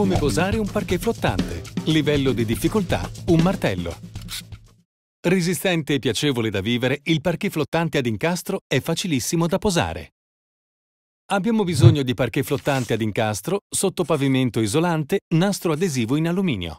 Come posare un parquet flottante. Livello di difficoltà, un martello. Resistente e piacevole da vivere, il parquet flottante ad incastro è facilissimo da posare. Abbiamo bisogno di parquet flottante ad incastro, sottopavimento isolante, nastro adesivo in alluminio.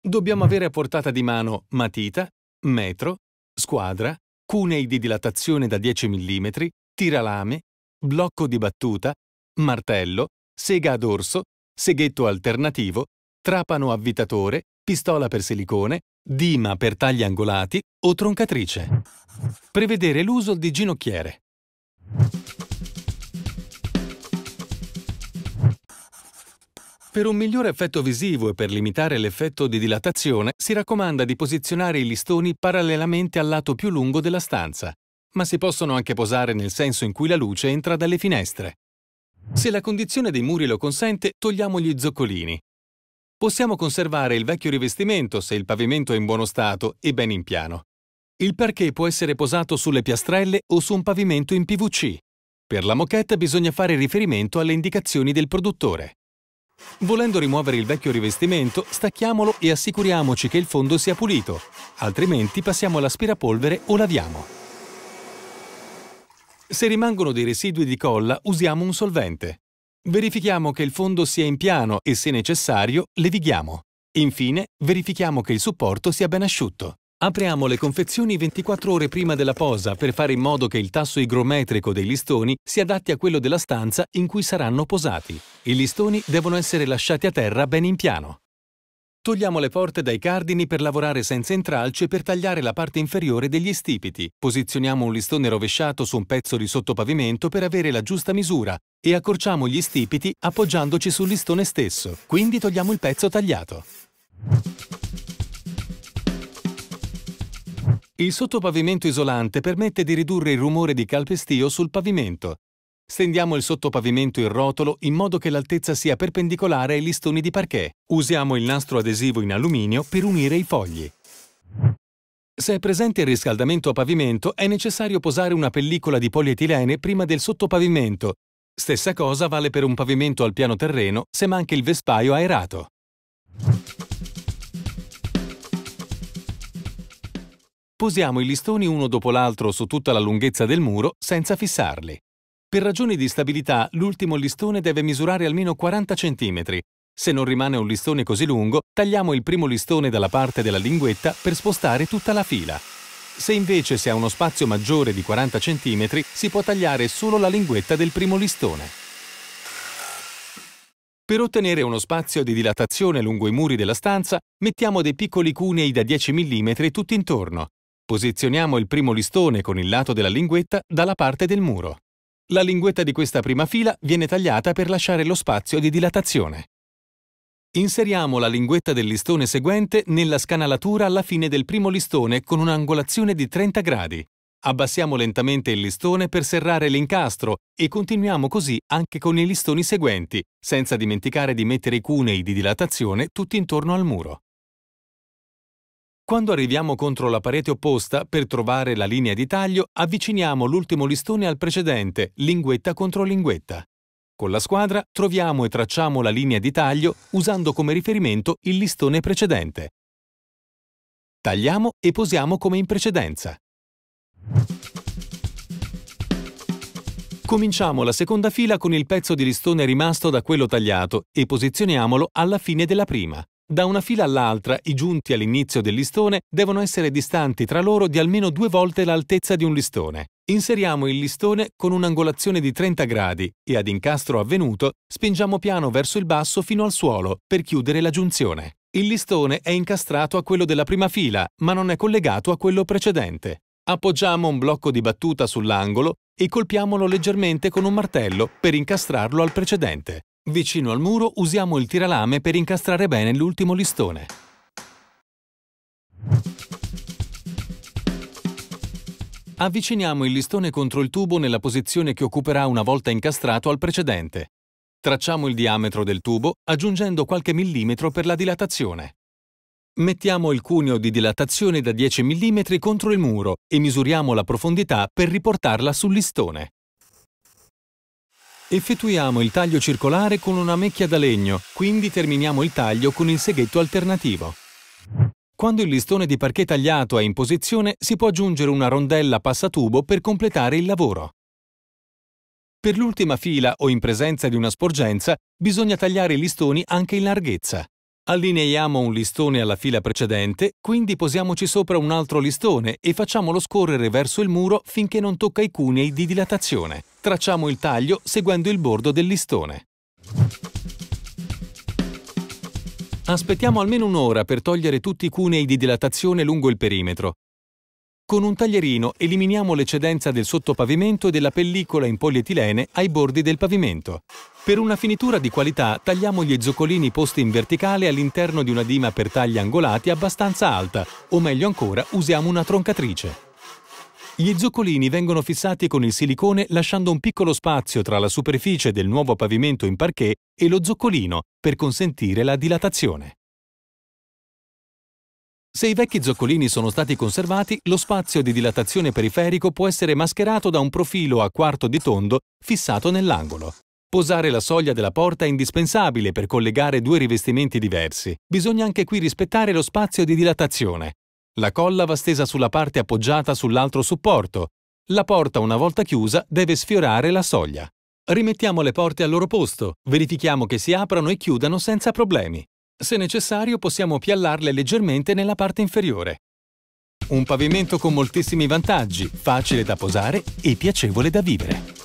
Dobbiamo avere a portata di mano matita, metro, squadra, cunei di dilatazione da 10 mm, tiralame, blocco di battuta, martello, sega ad orso, seghetto alternativo, trapano avvitatore, pistola per silicone, dima per tagli angolati o troncatrice. Prevedere l'uso di ginocchiere. Per un migliore effetto visivo e per limitare l'effetto di dilatazione si raccomanda di posizionare i listoni parallelamente al lato più lungo della stanza, ma si possono anche posare nel senso in cui la luce entra dalle finestre. Se la condizione dei muri lo consente, togliamo gli zoccolini. Possiamo conservare il vecchio rivestimento se il pavimento è in buono stato e ben in piano. Il parquet può essere posato sulle piastrelle o su un pavimento in PVC. Per la moquette bisogna fare riferimento alle indicazioni del produttore. Volendo rimuovere il vecchio rivestimento, stacchiamolo e assicuriamoci che il fondo sia pulito, altrimenti passiamo l'aspirapolvere o laviamo. Se rimangono dei residui di colla, usiamo un solvente. Verifichiamo che il fondo sia in piano e, se necessario, levighiamo. Infine, verifichiamo che il supporto sia ben asciutto. Apriamo le confezioni 24 ore prima della posa per fare in modo che il tasso igrometrico dei listoni si adatti a quello della stanza in cui saranno posati. I listoni devono essere lasciati a terra ben in piano. Togliamo le porte dai cardini per lavorare senza intralcio e per tagliare la parte inferiore degli stipiti. Posizioniamo un listone rovesciato su un pezzo di sottopavimento per avere la giusta misura e accorciamo gli stipiti appoggiandoci sul listone stesso. Quindi togliamo il pezzo tagliato. Il sottopavimento isolante permette di ridurre il rumore di calpestio sul pavimento. Stendiamo il sottopavimento in rotolo in modo che l'altezza sia perpendicolare ai listoni di parquet. Usiamo il nastro adesivo in alluminio per unire i fogli. Se è presente il riscaldamento a pavimento, è necessario posare una pellicola di polietilene prima del sottopavimento. Stessa cosa vale per un pavimento al piano terreno se manca il vespaio aerato. Posiamo i listoni uno dopo l'altro su tutta la lunghezza del muro senza fissarli. Per ragioni di stabilità, l'ultimo listone deve misurare almeno 40 cm. Se non rimane un listone così lungo, tagliamo il primo listone dalla parte della linguetta per spostare tutta la fila. Se invece si ha uno spazio maggiore di 40 cm, si può tagliare solo la linguetta del primo listone. Per ottenere uno spazio di dilatazione lungo i muri della stanza, mettiamo dei piccoli cunei da 10 mm tutti intorno. Posizioniamo il primo listone con il lato della linguetta dalla parte del muro. La linguetta di questa prima fila viene tagliata per lasciare lo spazio di dilatazione. Inseriamo la linguetta del listone seguente nella scanalatura alla fine del primo listone con un'angolazione di 30 gradi. Abbassiamo lentamente il listone per serrare l'incastro e continuiamo così anche con i listoni seguenti, senza dimenticare di mettere i cunei di dilatazione tutti intorno al muro. Quando arriviamo contro la parete opposta per trovare la linea di taglio, avviciniamo l'ultimo listone al precedente, linguetta contro linguetta. Con la squadra troviamo e tracciamo la linea di taglio usando come riferimento il listone precedente. Tagliamo e posiamo come in precedenza. Cominciamo la seconda fila con il pezzo di listone rimasto da quello tagliato e posizioniamolo alla fine della prima. Da una fila all'altra, i giunti all'inizio del listone devono essere distanti tra loro di almeno due volte l'altezza di un listone. Inseriamo il listone con un'angolazione di 30 gradi e ad incastro avvenuto spingiamo piano verso il basso fino al suolo per chiudere la giunzione. Il listone è incastrato a quello della prima fila, ma non è collegato a quello precedente. Appoggiamo un blocco di battuta sull'angolo e colpiamolo leggermente con un martello per incastrarlo al precedente. Vicino al muro usiamo il tiralame per incastrare bene l'ultimo listone. Avviciniamo il listone contro il tubo nella posizione che occuperà una volta incastrato al precedente. Tracciamo il diametro del tubo aggiungendo qualche millimetro per la dilatazione. Mettiamo il cuneo di dilatazione da 10 mm contro il muro e misuriamo la profondità per riportarla sul listone. Effettuiamo il taglio circolare con una macchia da legno, quindi terminiamo il taglio con il seghetto alternativo. Quando il listone di parquet tagliato è in posizione, si può aggiungere una rondella passatubo per completare il lavoro. Per l'ultima fila o in presenza di una sporgenza, bisogna tagliare i listoni anche in larghezza. Allineiamo un listone alla fila precedente, quindi posiamoci sopra un altro listone e facciamolo scorrere verso il muro finché non tocca i cunei di dilatazione. Tracciamo il taglio seguendo il bordo del listone. Aspettiamo almeno un'ora per togliere tutti i cunei di dilatazione lungo il perimetro. Con un taglierino eliminiamo l'eccedenza del sottopavimento e della pellicola in polietilene ai bordi del pavimento. Per una finitura di qualità tagliamo gli zoccolini posti in verticale all'interno di una dima per tagli angolati abbastanza alta, o meglio ancora usiamo una troncatrice. Gli zoccolini vengono fissati con il silicone lasciando un piccolo spazio tra la superficie del nuovo pavimento in parquet e lo zoccolino per consentire la dilatazione. Se i vecchi zoccolini sono stati conservati, lo spazio di dilatazione periferico può essere mascherato da un profilo a quarto di tondo fissato nell'angolo. Posare la soglia della porta è indispensabile per collegare due rivestimenti diversi. Bisogna anche qui rispettare lo spazio di dilatazione. La colla va stesa sulla parte appoggiata sull'altro supporto. La porta, una volta chiusa, deve sfiorare la soglia. Rimettiamo le porte al loro posto, verifichiamo che si aprano e chiudano senza problemi. Se necessario possiamo piallarle leggermente nella parte inferiore. Un pavimento con moltissimi vantaggi, facile da posare e piacevole da vivere.